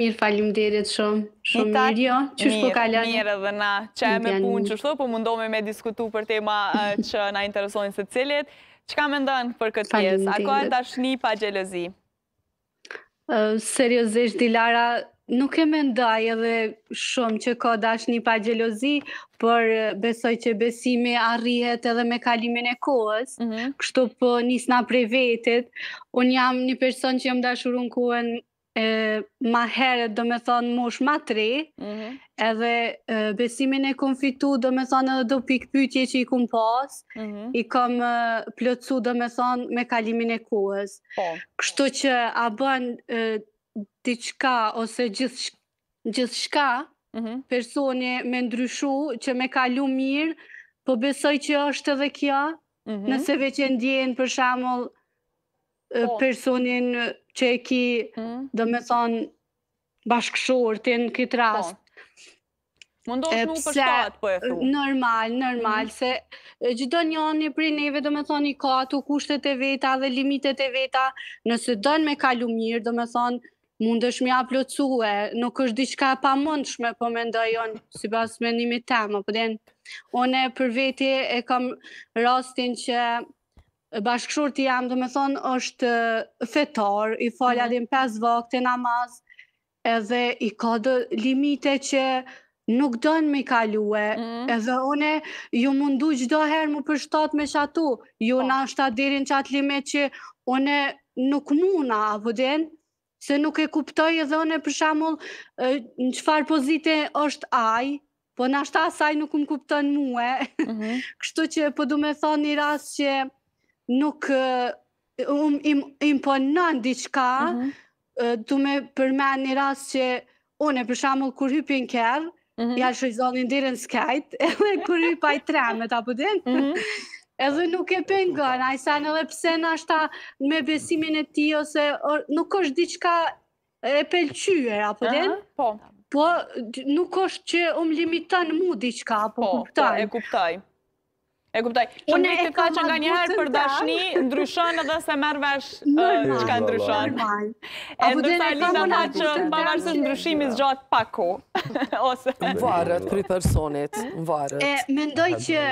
Mirë, falim derit shumë. Shumë mirë, jo. Qështë po kalani? Mirë, dhe na. Qa e me punë qështë, po mundome me diskutu për tema që na interesojnë se cilit. Qka me ndonë për këtë pjesë? Ako e dashni pa gjelozi? Seriozisht, Dilara, nuk e me ndaj edhe shumë që ka dashni pa gjelozi, për besoj që besimi arrihet edhe me kalimin e kohës, mhm. kështu po njësna prej vetit. Unë jam një person që jam dashurun kohën ma herët do me thonë mosh ma tre, mhm. edhe besimin e kom fitu do me thonë edhe do pikë pytje që i kom pas, mhm. i kom plëcu do me thonë me kalimin e kohës. Po. Kështu që a bën t'i qka ose gjithë shka mhm. personi me ndryshu që me kalu mirë, po besoj që është edhe kja, nëse veqen djenë për shamullë, Po. personin që e ki, hmm. dhe me thonë, bashkëshurë të në këtë po. rast. Më ndohë nuk për po e thua. Normal, normal, hmm. se gjithë do njënë një prej neve, dhe me thonë, i ka të kushtet e veta dhe limitet e veta, nëse dënë me kalu mirë, dhe me thonë, mund është mja plocuhe, nuk është diçka pa mundshme, po me ndoj si pas me nimi tema, po one për veti e kam rastin që bashkëshur të jam, dhe me thonë, është fetar, i falë mhm. adhim 5 vakët e namaz, edhe i ka dhe limite që nuk dënë me kaluë, mhm. edhe une ju mundu gjdo herë më përshtat me qatu, ju po. në ashtë atë dirin qatë limit që une nuk muna, avudin, po se nuk e kuptoj edhe une përshamull në qëfar pozite është ajë, po në ashtë asaj nuk më kuptojnë muë, mhm. kështu që po du me thonë një rasë që nuk um, im, imponon diçka, uh mhm. -huh. du me përmen një ras që une, për shamull, kur hypin kërë, Mm -hmm. Ja shoj zonin deri në skajt, edhe kur i pa tremet apo din. Mm Edhe nuk e pengon, i sa edhe pse na shta me besimin e ti ose or, nuk është diçka e pëlqyer apo uh -huh. Po. Po nuk është që um limiton mu diçka apo po, po, kuptoj. Po, e kuptoj. E kuptaj, që në këtë kaqë nga njëherë për dashni, ndryshon edhe se mërë vesh që ka ndryshon. E ndërsa Lina ta që përmërës ndryshimis gjatë pako. Varët, kri personit, varët. E, mendoj që...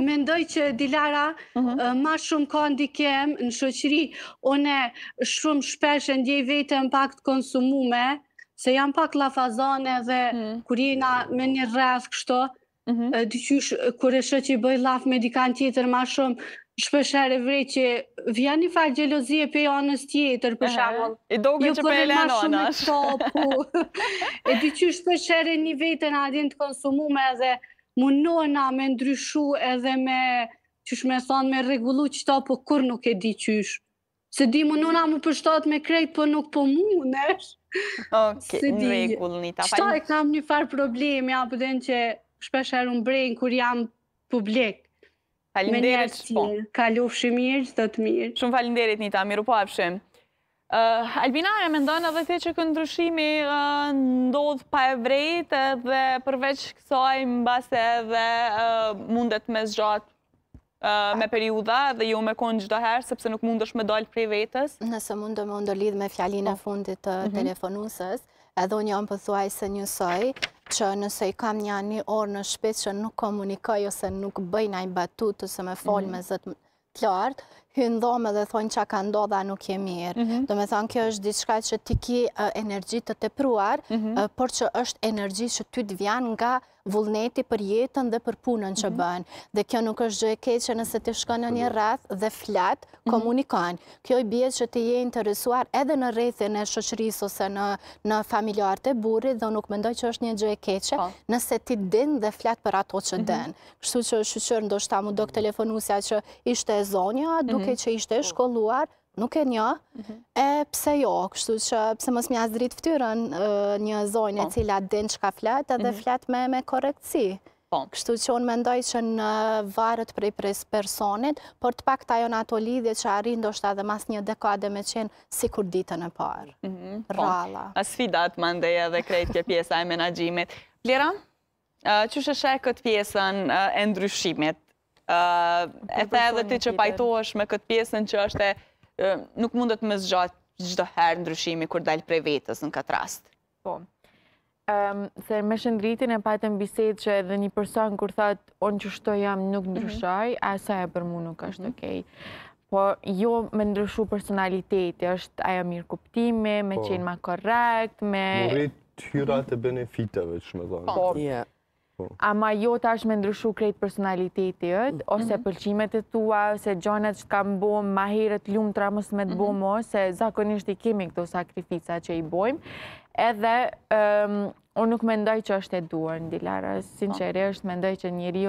Mendoj që Dilara mhm. ma shumë ka ndikem në shoqëri, one shumë shpesh e ndjej vete në pak të konsumume, se jam pak lafazane dhe mhm. kurina me një rrëth kështo, -hmm. Dikysh, kur e shë që i bëj laf me dikan tjetër ma shumë, shpeshere vrej që vjen një farë gjelozie për janës tjetër, për shamon. I do jo, që për e Jo e di që shpeshere një vetën adin të konsumume edhe munona me ndryshu edhe me që shme thonë me regullu që ta po kur nuk e di Se di më nuna më pështot me krejt, po nuk po mu, nesh. Ok, në regull një ta. Qëta e kam një farë problemi, apë dhe në që shpesherë unë brejnë kur jam publik. Falinderit, po. Ka mirë, të të mirë. Shumë falinderit, Nita, miru po apëshem. Eh, Albina, e me ndonë edhe ti që këndrushimi eh, ndodhë pa e vrejtë dhe përveç kësaj më base dhe eh, mundet me zxatë me periuda dhe ju me konë gjitha herë, sepse nuk mund është me dalë prej vetës. Nëse mundë me ndolidhë me fjalinë e po. fundit të mhm. telefonusës, edhe unë jam pëthuaj se njësoj, që nëse i kam një një orë në shpesh që nuk komunikoj ose nuk bëjnë i batutë ose me falë mhm. me zëtë të lartë, hyndhome dhe thonë që ka ndodha nuk je mirë. Mhm. Do me thonë, kjo është diçka që ti ki energji të tepruar, mhm. por që është energji që ty të vjanë nga vullneti për jetën dhe për punën që mhm. bënë. Dhe kjo nuk është gjë e keqë nëse të shkënë një rrath dhe flatë komunikanë. Kjo i bje që të je interesuar edhe në rrethin e shoqërisë ose në familjarë të buri dhe nuk mendoj që është një gjë e keqë po. nëse ti din dhe flatë për ato që din. Kështu që shqyqërë ndoshta mu do këtë telefonusja që ishte e zonja, duke mhm. që ishte po. shkolluar, nuk e një, mhm. e pse jo, kështu që pse mos mjë asë dritë ftyrën një zonë e po. cila din që ka flet, edhe mhm. flet me me korekci. Po. Kështu që unë mendoj që në varët prej prej personit, por të pak tajon ato lidhje që a do shta dhe mas një dekade me qenë si kur ditën e parë. Rala. A sfidat më ndëje dhe krejt kjo pjesa e menagjimit. Lira, që shëshe këtë pjesën e ndryshimit? E the edhe ti që pajtoash me këtë pjesën që është e nuk mundet me zgjatë gjdo herë ndryshimi kur dalë prej vetës në këtë rast. Po, se me shëndritin e pajtën bisedë që edhe një person kur thëtë onë që shto jam nuk mhm. ndryshaj, asa e për mu nuk është mhm. okej. Po, jo me ndryshu personaliteti, është aja mirë kuptimi, me po. qenë ma korekt, me... Murit hyrat e benefiteve që me Po, Po. A ma jo të ashtë me ndryshu krejt personaliteti mm-hmm. ose pëlqimet të tua, ose gjonet që kam bom, ma heret ljumë të ramës me të bomo, mm-hmm. se zakonisht i kemi këto sakrifica që i bojmë, edhe unë nuk me ndoj që është e duar në dilara, sinqeresht me ndoj që njëri